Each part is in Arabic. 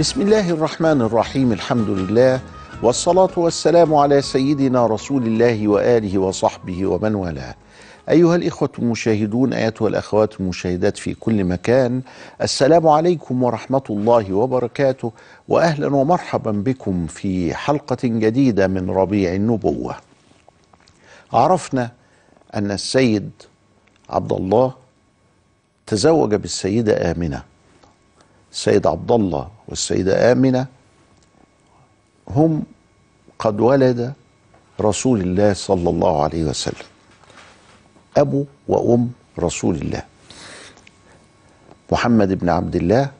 بسم الله الرحمن الرحيم الحمد لله والصلاة والسلام على سيدنا رسول الله وآله وصحبه ومن والاه أيها الإخوة المشاهدون أيتها الأخوات المشاهدات في كل مكان السلام عليكم ورحمة الله وبركاته وأهلا ومرحبا بكم في حلقة جديدة من ربيع النبوة عرفنا أن السيد عبد الله تزوج بالسيدة آمنة السيد عبد الله والسيدة آمنة هم قد ولد رسول الله صلى الله عليه وسلم أبو وأم رسول الله محمد بن عبد الله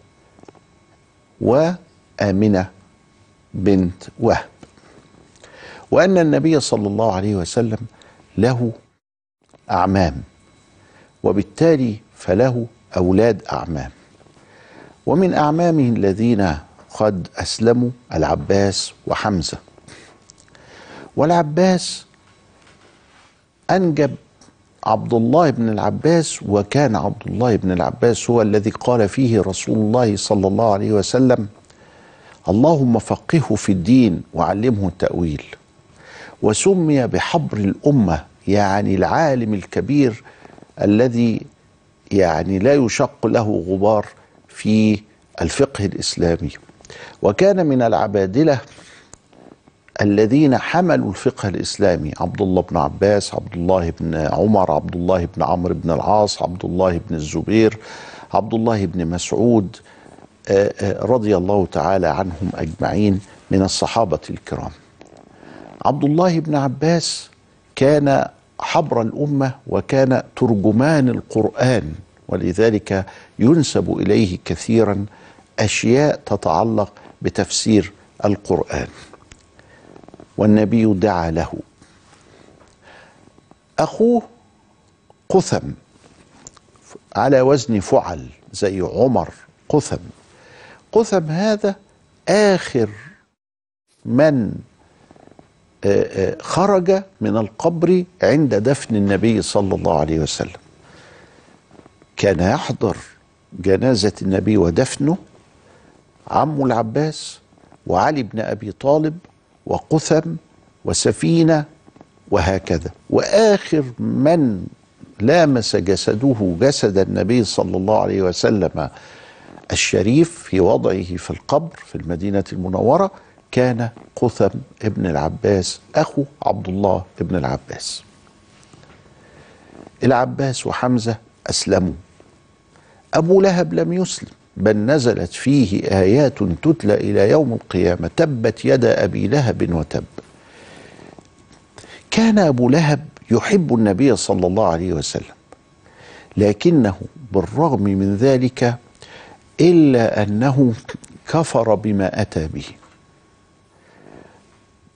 وآمنة بنت وهب وأن النبي صلى الله عليه وسلم له أعمام وبالتالي فله أولاد أعمام ومن أعمامه الذين قد أسلموا العباس وحمزة والعباس أنجب عبد الله بن العباس وكان عبد الله بن العباس هو الذي قال فيه رسول الله صلى الله عليه وسلم اللهم فقهه في الدين وعلمه التأويل وسمي بحبر الأمة يعني العالم الكبير الذي يعني لا يشق له غبار في الفقه الاسلامي وكان من العبادله الذين حملوا الفقه الاسلامي عبد الله بن عباس عبد الله بن عمر عبد الله بن عمرو بن العاص عبد الله بن الزبير عبد الله بن مسعود آه، آه، رضي الله تعالى عنهم اجمعين من الصحابه الكرام عبد الله بن عباس كان حبر الامه وكان ترجمان القران ولذلك ينسب اليه كثيرا اشياء تتعلق بتفسير القران والنبي دعا له اخوه قثم على وزن فعل زي عمر قثم قثم هذا اخر من آه، آه، خرج من القبر عند دفن النبي صلى الله عليه وسلم كان يحضر جنازة النبي ودفنه عمه العباس وعلي بن أبي طالب وقثم وسفينة وهكذا وآخر من لامس جسده جسد النبي صلى الله عليه وسلم الشريف في وضعه في القبر في المدينة المنورة كان قثم ابن العباس أخو عبد الله ابن العباس العباس وحمزة أسلموا أبو لهب لم يسلم بل نزلت فيه آيات تتلى إلى يوم القيامة تبت يد أبي لهب وتب كان أبو لهب يحب النبي صلى الله عليه وسلم لكنه بالرغم من ذلك إلا أنه كفر بما أتى به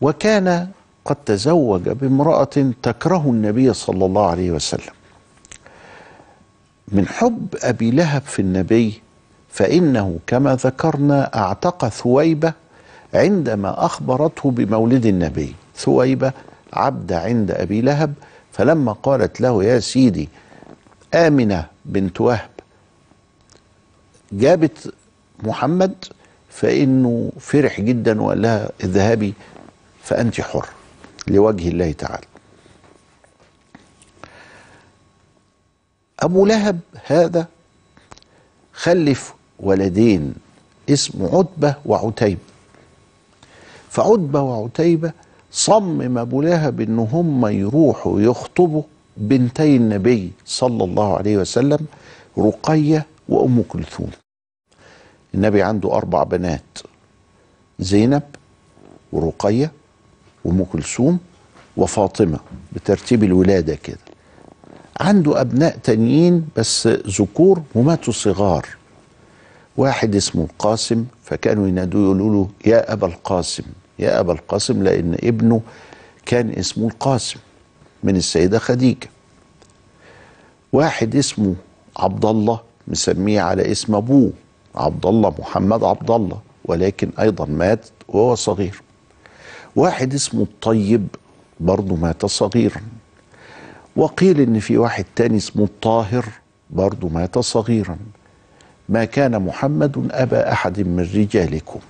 وكان قد تزوج بامرأة تكره النبي صلى الله عليه وسلم من حب أبي لهب في النبي فإنه كما ذكرنا أعتق ثويبة عندما أخبرته بمولد النبي ثويبة عبد عند أبي لهب فلما قالت له يا سيدي آمنة بنت وهب جابت محمد فإنه فرح جدا وقال لها اذهبي فأنت حر لوجه الله تعالى أبو لهب هذا خلف ولدين اسمه عتبة وعتيبة فعتبة وعتيبة صمم أبو لهب إن هم يروحوا يخطبوا بنتي النبي صلى الله عليه وسلم رقية وأم كلثوم النبي عنده أربع بنات زينب ورقية وأم كلثوم وفاطمة بترتيب الولادة كده عنده أبناء تانيين بس ذكور وماتوا صغار واحد اسمه القاسم فكانوا ينادوه يقولوا له يا أبا القاسم يا أبا القاسم لأن ابنه كان اسمه القاسم من السيدة خديجة واحد اسمه عبد الله مسميه على اسم أبوه عبد الله محمد عبد الله ولكن أيضا مات وهو صغير واحد اسمه الطيب برضه مات صغيرا وقيل ان في واحد تاني اسمه الطاهر برضه مات صغيرا ما كان محمد ابا احد من رجالكم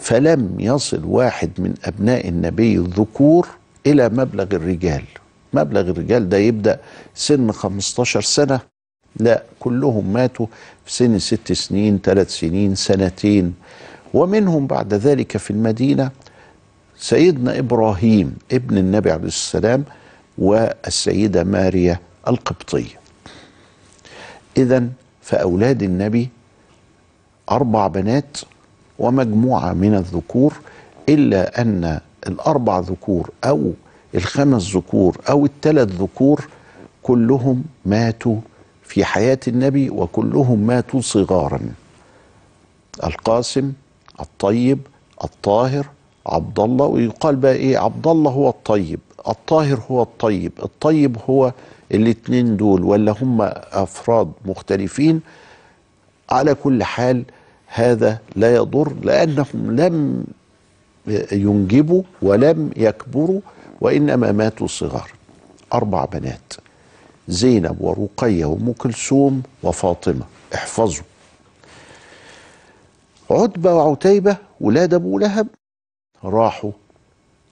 فلم يصل واحد من ابناء النبي الذكور الى مبلغ الرجال مبلغ الرجال ده يبدا سن 15 سنه لا كلهم ماتوا في سن ست سنين ثلاث سنين سنتين ومنهم بعد ذلك في المدينه سيدنا ابراهيم ابن النبي عليه السلام والسيدة ماريا القبطية إذا فأولاد النبي أربع بنات ومجموعة من الذكور إلا أن الأربع ذكور أو الخمس ذكور أو الثلاث ذكور كلهم ماتوا في حياة النبي وكلهم ماتوا صغارا القاسم الطيب الطاهر عبد الله ويقال بقى ايه عبد الله هو الطيب الطاهر هو الطيب الطيب هو الاثنين دول ولا هم افراد مختلفين على كل حال هذا لا يضر لانهم لم ينجبوا ولم يكبروا وانما ماتوا صغار اربع بنات زينب ورقيه وام كلثوم وفاطمه احفظوا عتبه وعتيبه ولاد ابو لهب راحوا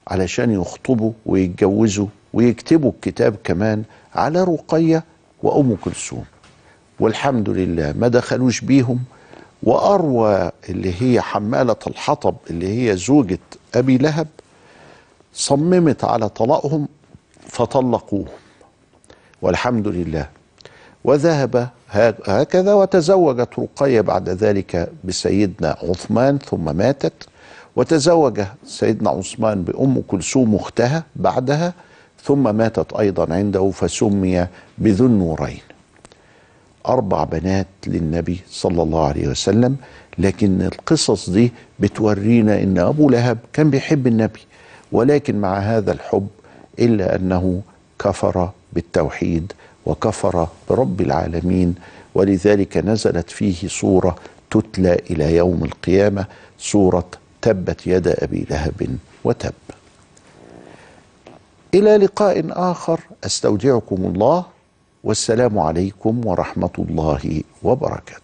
علشان يخطبوا ويتجوزوا ويكتبوا الكتاب كمان على رقية وأم كلثوم والحمد لله ما دخلوش بيهم وأروى اللي هي حمالة الحطب اللي هي زوجة أبي لهب صممت على طلاقهم فطلقوهم والحمد لله وذهب هكذا وتزوجت رقية بعد ذلك بسيدنا عثمان ثم ماتت وتزوج سيدنا عثمان بأم كلثوم أختها بعدها ثم ماتت أيضا عنده فسمي بذو النورين أربع بنات للنبي صلى الله عليه وسلم لكن القصص دي بتورينا إن أبو لهب كان بيحب النبي ولكن مع هذا الحب إلا أنه كفر بالتوحيد وكفر برب العالمين ولذلك نزلت فيه سورة تتلى إلى يوم القيامة سورة تبت يد ابي لهب وتب الى لقاء اخر استودعكم الله والسلام عليكم ورحمه الله وبركاته